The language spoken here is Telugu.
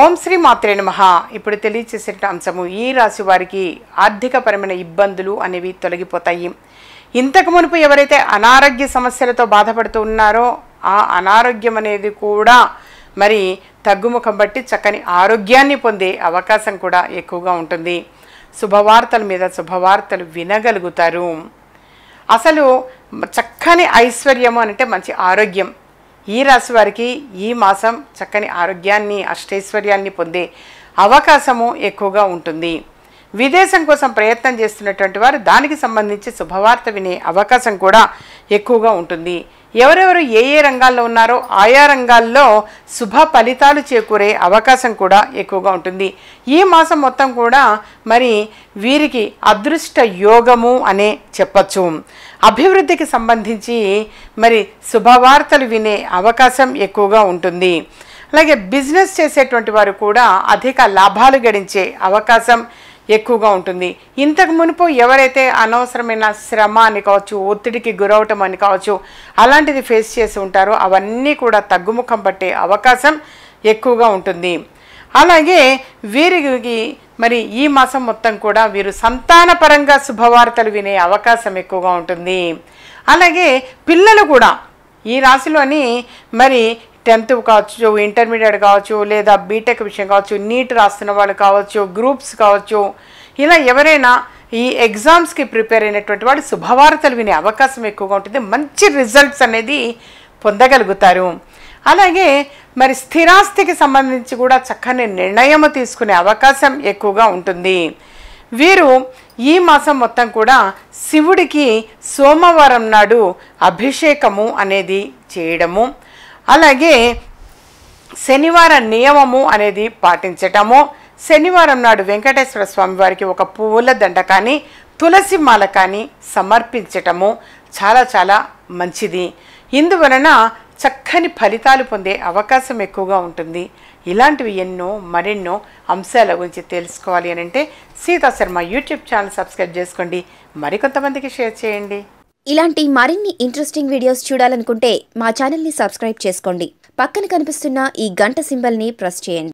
ఓం శ్రీ మాత్రే నమ ఇప్పుడు తెలియచేసిన అంశము ఈ రాశి వారికి ఆర్థికపరమైన ఇబ్బందులు అనేవి తొలగిపోతాయి ఇంతకు మునుపు ఎవరైతే అనారోగ్య సమస్యలతో బాధపడుతూ ఉన్నారో ఆ అనారోగ్యం అనేది కూడా మరి తగ్గుముఖం బట్టి చక్కని ఆరోగ్యాన్ని పొందే అవకాశం కూడా ఎక్కువగా ఉంటుంది శుభవార్తల మీద శుభవార్తలు వినగలుగుతారు అసలు చక్కని ఐశ్వర్యము అంటే మంచి ఆరోగ్యం ఈ రాశి వారికి ఈ మాసం చక్కని ఆరోగ్యాన్ని అష్టైశ్వర్యాన్ని పొందే అవకాశము ఎక్కువగా ఉంటుంది విదేశం కోసం ప్రయత్నం చేస్తున్నటువంటి వారు దానికి సంబంధించి శుభవార్త వినే అవకాశం కూడా ఎక్కువగా ఉంటుంది ఎవరెవరు ఏ ఏ రంగాల్లో ఉన్నారో ఆయా రంగాల్లో శుభ ఫలితాలు చేకూరే అవకాశం కూడా ఎక్కువగా ఉంటుంది ఈ మాసం మొత్తం కూడా మరి వీరికి అదృష్ట యోగము అనే చెప్పచ్చు అభివృద్ధికి సంబంధించి మరి శుభవార్తలు వినే అవకాశం ఎక్కువగా ఉంటుంది అలాగే బిజినెస్ చేసేటువంటి వారు కూడా అధిక లాభాలు గడించే అవకాశం ఎక్కువగా ఉంటుంది ఇంతకు మునుపు ఎవరైతే అనవసరమైన శ్రమ అని కావచ్చు ఒత్తిడికి గురవటం అని కావచ్చు అలాంటిది ఫేస్ చేసి ఉంటారో అవన్నీ కూడా తగ్గుముఖం పట్టే అవకాశం ఎక్కువగా ఉంటుంది అలాగే వీరికి మరి ఈ మాసం మొత్తం కూడా వీరు సంతానపరంగా శుభవార్తలు వినే అవకాశం ఎక్కువగా ఉంటుంది అలాగే పిల్లలు కూడా ఈ రాశిలోని మరి టెన్త్ కావచ్చు ఇంటర్మీడియట్ కావచ్చు లేదా బీటెక్ విషయం కావచ్చు నీట్ రాస్తున్న వాళ్ళు కావచ్చు గ్రూప్స్ కావచ్చు ఇలా ఎవరైనా ఈ ఎగ్జామ్స్కి ప్రిపేర్ అయినటువంటి వాడు శుభవార్తలు వినే అవకాశం ఎక్కువగా ఉంటుంది మంచి రిజల్ట్స్ అనేది పొందగలుగుతారు అలాగే మరి స్థిరాస్తికి సంబంధించి కూడా చక్కని నిర్ణయం తీసుకునే అవకాశం ఎక్కువగా ఉంటుంది వీరు ఈ మాసం మొత్తం కూడా శివుడికి సోమవారం నాడు అభిషేకము అనేది చేయడము అలాగే శనివార నియమము అనేది పాటించటము శనివారం నాడు వెంకటేశ్వర స్వామి వారికి ఒక పువ్వుల దండ కానీ తులసి మాల కానీ సమర్పించటము చాలా చాలా మంచిది ఇందువలన చక్కని ఫలితాలు పొందే అవకాశం ఎక్కువగా ఉంటుంది ఇలాంటివి ఎన్నో మరెన్నో అంశాల గురించి తెలుసుకోవాలి అని అంటే Seetha Sharma YouTube channel subscribe చేసుకోండి మరికొంతమందికి షేర్ చేయండి ఇలాంటి మరిన్ని ఇంట్రెస్టింగ్ వీడియోస్ చూడాలనుకుంటే మా ఛానల్ని సబ్స్క్రైబ్ చేసుకోండి పక్కన కనిపిస్తున్న ఈ గంట సింబల్ని ప్రెస్ చేయండి